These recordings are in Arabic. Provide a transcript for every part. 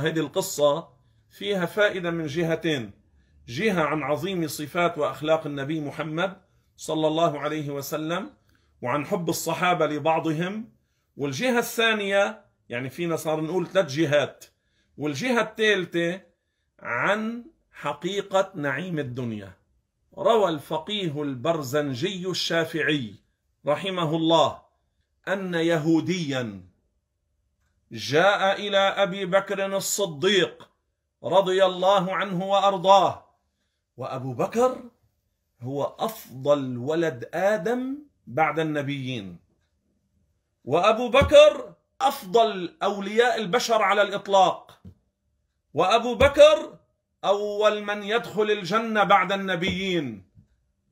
هذه القصة فيها فائدة من جهتين جهة عن عظيم صفات وأخلاق النبي محمد صلى الله عليه وسلم وعن حب الصحابة لبعضهم والجهة الثانية يعني فينا صار نقول ثلاث جهات والجهة الثالثة عن حقيقة نعيم الدنيا روى الفقيه البرزنجي الشافعي رحمه الله أن يهودياً جاء إلى أبي بكر الصديق رضي الله عنه وأرضاه وأبو بكر هو أفضل ولد آدم بعد النبيين وأبو بكر أفضل أولياء البشر على الإطلاق وأبو بكر أول من يدخل الجنة بعد النبيين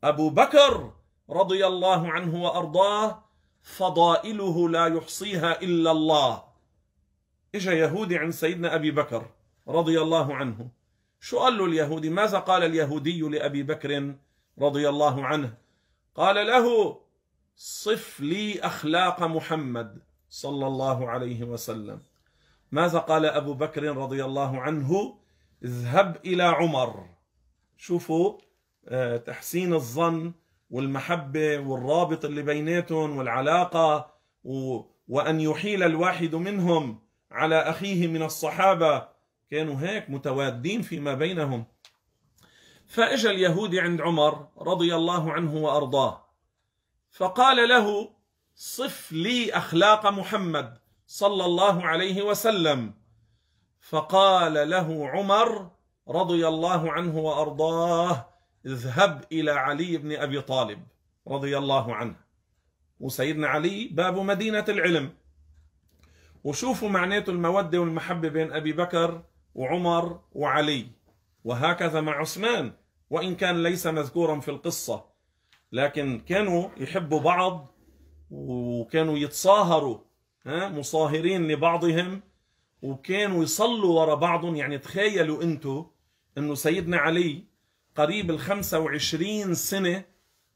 أبو بكر رضي الله عنه وأرضاه فضائله لا يحصيها إلا الله اجا يهودي عند سيدنا ابي بكر رضي الله عنه شو قال له اليهودي ماذا قال اليهودي لابي بكر رضي الله عنه قال له صف لي اخلاق محمد صلى الله عليه وسلم ماذا قال ابو بكر رضي الله عنه اذهب الى عمر شوفوا آه، تحسين الظن والمحبه والرابط اللي بيناتهم والعلاقه وان يحيل الواحد منهم على أخيه من الصحابة كانوا هيك متوادين فيما بينهم فأجى اليهودي عند عمر رضي الله عنه وأرضاه فقال له صف لي أخلاق محمد صلى الله عليه وسلم فقال له عمر رضي الله عنه وأرضاه اذهب إلى علي بن أبي طالب رضي الله عنه وسيدنا علي باب مدينة العلم وشوفوا معناته المودة والمحبة بين أبي بكر وعمر وعلي وهكذا مع عثمان وإن كان ليس مذكورا في القصة لكن كانوا يحبوا بعض وكانوا يتصاهروا مصاهرين لبعضهم وكانوا يصلوا ورا بعضهم يعني تخيلوا انتوا انه سيدنا علي قريب ال 25 سنة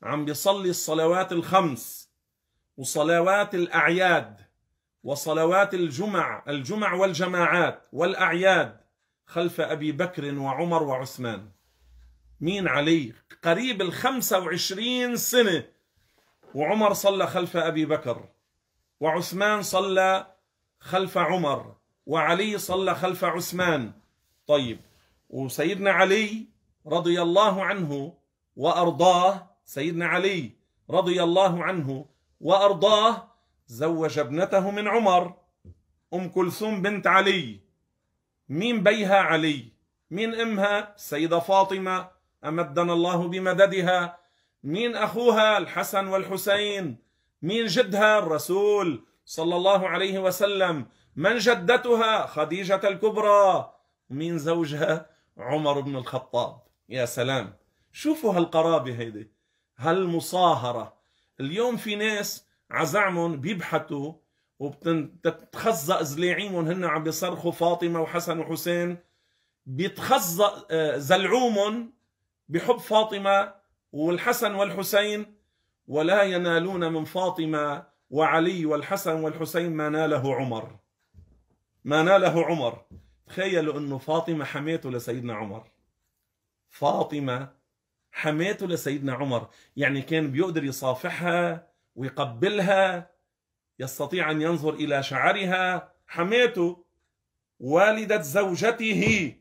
عم بيصلي الصلوات الخمس وصلوات الأعياد وصلوات الجمع الجمع والجماعات والأعياد خلف أبي بكر وعمر وعثمان مين علي قريب ال 25 سنة وعمر صلى خلف أبي بكر وعثمان صلى خلف عمر وعلي صلى خلف عثمان طيب وسيدنا علي رضي الله عنه وأرضاه سيدنا علي رضي الله عنه وأرضاه زوج ابنته من عمر أم كلثوم بنت علي مين بيها علي مين أمها السيدة فاطمة أمدنا الله بمددها مين أخوها الحسن والحسين مين جدها الرسول صلى الله عليه وسلم من جدتها خديجة الكبرى مين زوجها عمر بن الخطاب يا سلام شوفوا هالقرابة هيدي هالمصاهرة اليوم في ناس عزعمهم بيبحثوا وبتتخزق زلاعيمهم هن عم بيصرخوا فاطمه وحسن وحسين بيتخزق آه، زلعومهم بحب فاطمه والحسن والحسين ولا ينالون من فاطمه وعلي والحسن والحسين ما ناله عمر ما ناله عمر تخيلوا انه فاطمه حماته لسيدنا عمر فاطمه حماته لسيدنا عمر يعني كان بيقدر يصافحها ويقبلها يستطيع ان ينظر الى شعرها حماته والده زوجته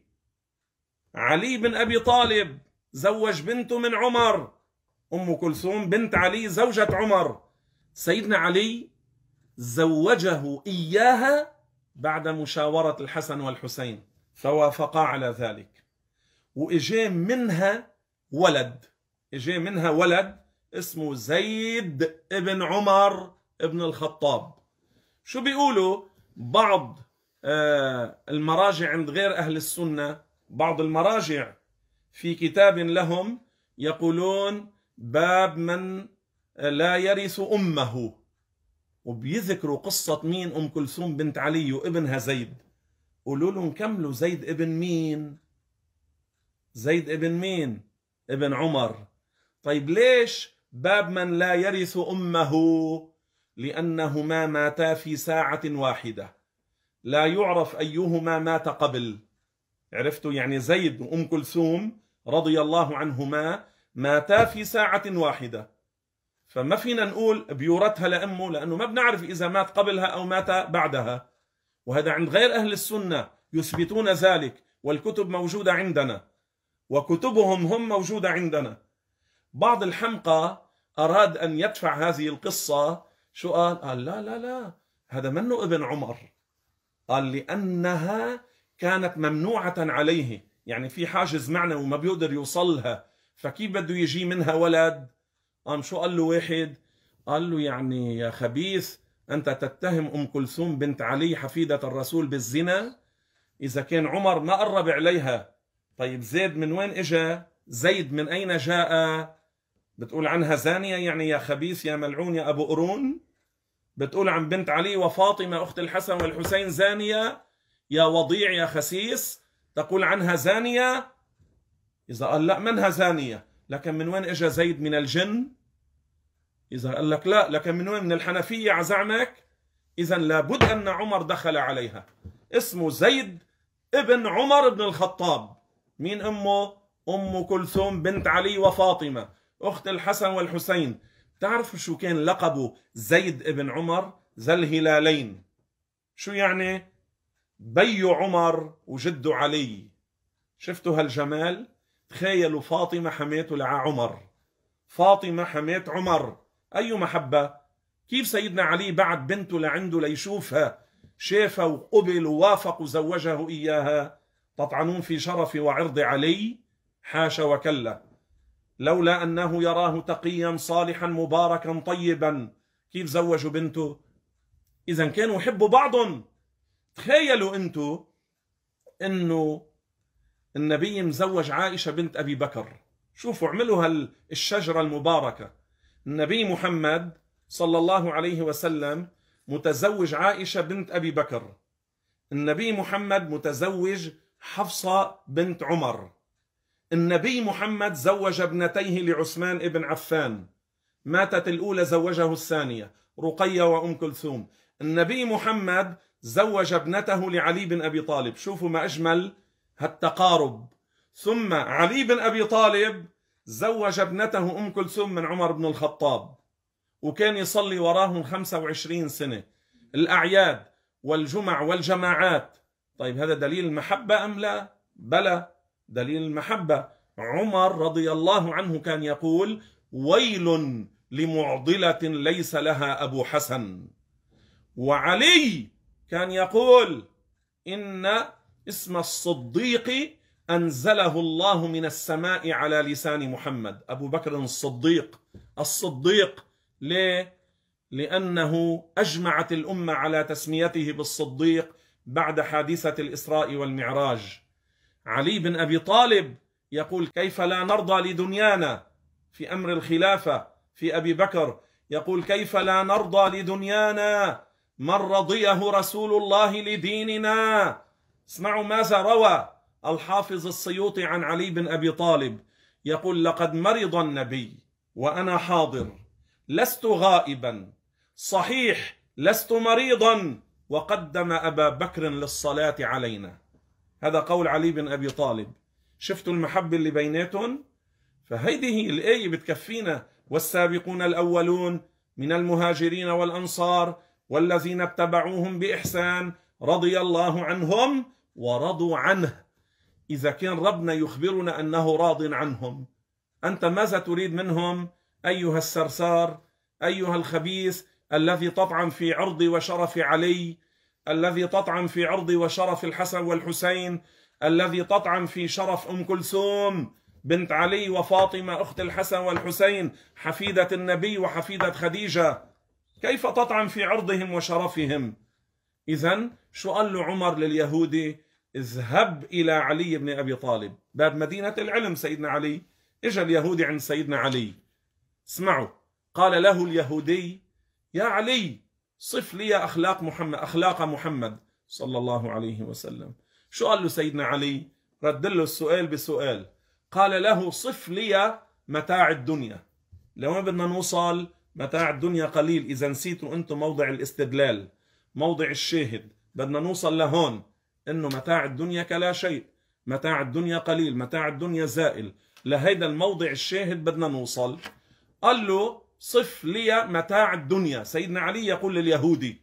علي بن ابي طالب زوج بنته من عمر ام كلثوم بنت علي زوجة عمر سيدنا علي زوجه اياها بعد مشاورة الحسن والحسين فوافقا على ذلك واجا منها ولد اجا منها ولد اسمه زيد ابن عمر ابن الخطاب شو بيقولوا بعض آه، المراجع عند غير أهل السنة بعض المراجع في كتاب لهم يقولون باب من آه، لا يرث أمه وبيذكروا قصة مين أم كلثوم بنت علي وابنها زيد قولوا لهم كملوا زيد ابن مين زيد ابن مين ابن عمر طيب ليش باب من لا يرث امه لانهما ماتا في ساعه واحده لا يعرف ايهما مات قبل عرفتوا يعني زيد وام كلثوم رضي الله عنهما ماتا في ساعه واحده فما فينا نقول بيورتها لامه لانه ما بنعرف اذا مات قبلها او مات بعدها وهذا عند غير اهل السنه يثبتون ذلك والكتب موجوده عندنا وكتبهم هم موجوده عندنا بعض الحمقى أراد أن يدفع هذه القصة شو قال؟ قال لا لا لا هذا منه ابن عمر قال لأنها كانت ممنوعة عليه يعني في حاجز معنوي وما بيقدر يوصلها فكيف بده يجي منها ولد قام شو قال له واحد قال له يعني يا خبيث أنت تتهم أم كلثوم بنت علي حفيدة الرسول بالزنا إذا كان عمر ما قرب عليها طيب زيد من وين إجا زيد من أين جاء بتقول عنها زانية يعني يا خبيث يا ملعون يا أبو قرون بتقول عن بنت علي وفاطمة أخت الحسن والحسين زانية يا وضيع يا خسيس تقول عنها زانية إذا قال لا منها زانية لكن من وين إجا زيد من الجن إذا قال لك لا لكن من وين من الحنفية على زعمك إذا لابد أن عمر دخل عليها اسمه زيد ابن عمر بن الخطاب مين أمه؟ أم كلثوم بنت علي وفاطمة اخت الحسن والحسين تعرفوا شو كان لقبه زيد ابن عمر ذا الهلالين شو يعني بي عمر وجده علي شفتوا هالجمال تخيلوا فاطمة حماته لعمر فاطمة حميت عمر أي محبة كيف سيدنا علي بعد بنته لعنده ليشوفها شافها وقبل ووافق وزوجه إياها تطعنون في شرف وعرض علي حاشا وكلا لولا أنه يراه تقيا صالحا مباركا طيبا كيف زوجوا بنته إذا كانوا يحبوا بعضهم تخيلوا أنتوا أنه النبي مزوج عائشة بنت أبي بكر شوفوا اعملوا هالشجرة المباركة النبي محمد صلى الله عليه وسلم متزوج عائشة بنت أبي بكر النبي محمد متزوج حفصة بنت عمر النبي محمد زوج ابنتيه لعثمان ابن عفان ماتت الأولى زوجه الثانية رقية وأم كلثوم النبي محمد زوج ابنته لعلي بن أبي طالب شوفوا ما أجمل هالتقارب ثم علي بن أبي طالب زوج ابنته أم كلثوم من عمر بن الخطاب وكان يصلي وراهم 25 سنة الأعياد والجمع والجماعات طيب هذا دليل المحبة أم لا؟ بلى دليل المحبة عمر رضي الله عنه كان يقول ويل لمعضلة ليس لها أبو حسن وعلي كان يقول إن اسم الصديق أنزله الله من السماء على لسان محمد أبو بكر الصديق الصديق ليه؟ لأنه أجمعت الأمة على تسميته بالصديق بعد حادثة الإسراء والمعراج علي بن ابي طالب يقول كيف لا نرضى لدنيانا في امر الخلافه في ابي بكر يقول كيف لا نرضى لدنيانا من رضيه رسول الله لديننا اسمعوا ماذا روى الحافظ السيوطي عن علي بن ابي طالب يقول لقد مرض النبي وانا حاضر لست غائبا صحيح لست مريضا وقدم ابا بكر للصلاه علينا هذا قول علي بن أبي طالب شفتوا المحبة اللي بيناتهم فهيدي هي الآية بتكفينا والسابقون الأولون من المهاجرين والأنصار والذين اتبعوهم بإحسان رضي الله عنهم ورضوا عنه إذا كان ربنا يخبرنا أنه راض عنهم أنت ماذا تريد منهم أيها السرسار أيها الخبيث الذي تطعن في عرضي وشرف علي الذي تطعن في عرض وشرف الحسن والحسين الذي تطعن في شرف ام كلثوم بنت علي وفاطمه اخت الحسن والحسين حفيده النبي وحفيده خديجه كيف تطعن في عرضهم وشرفهم اذا شو قال له عمر لليهودي اذهب الى علي بن ابي طالب باب مدينه العلم سيدنا علي اجى اليهودي عند سيدنا علي اسمعوا قال له اليهودي يا علي صف لي أخلاق محمد أخلاق محمد صلى الله عليه وسلم شو قال له سيدنا علي رد له السؤال بسؤال قال له صف لي متاع الدنيا لو بدنا نوصل متاع الدنيا قليل إذا نسيتوا أنتم موضع الاستدلال موضع الشاهد بدنا نوصل لهون انه متاع الدنيا كلا شيء متاع الدنيا قليل متاع الدنيا زائل لهيدا الموضع الشاهد بدنا نوصل قال له صف لي متاع الدنيا سيدنا علي يقول لليهودي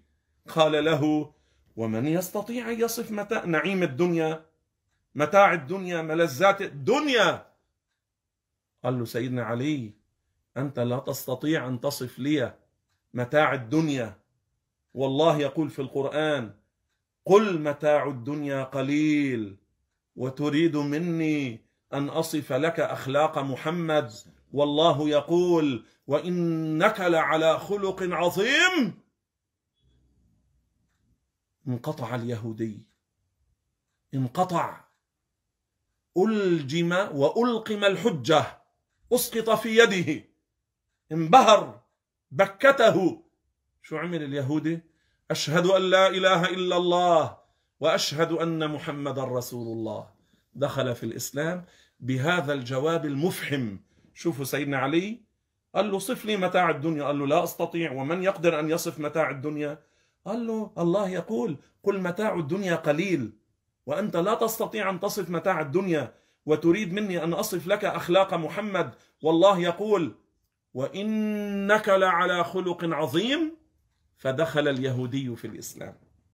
قال له ومن يستطيع أن يصف متاع نعيم الدنيا متاع الدنيا ملذات الدنيا قال له سيدنا علي أنت لا تستطيع أن تصف لي متاع الدنيا والله يقول في القرآن قل متاع الدنيا قليل وتريد مني أن أصف لك أخلاق محمد والله يقول وانك لعلى خلق عظيم انقطع اليهودي انقطع الجم والقم الحجه اسقط في يده انبهر بكته شو عمل اليهودي اشهد ان لا اله الا الله واشهد ان محمدا رسول الله دخل في الاسلام بهذا الجواب المفحم شوفوا سيدنا علي قال له صف لي متاع الدنيا قال له لا أستطيع ومن يقدر أن يصف متاع الدنيا قال له الله يقول قل متاع الدنيا قليل وأنت لا تستطيع أن تصف متاع الدنيا وتريد مني أن أصف لك أخلاق محمد والله يقول وإنك لعلى خلق عظيم فدخل اليهودي في الإسلام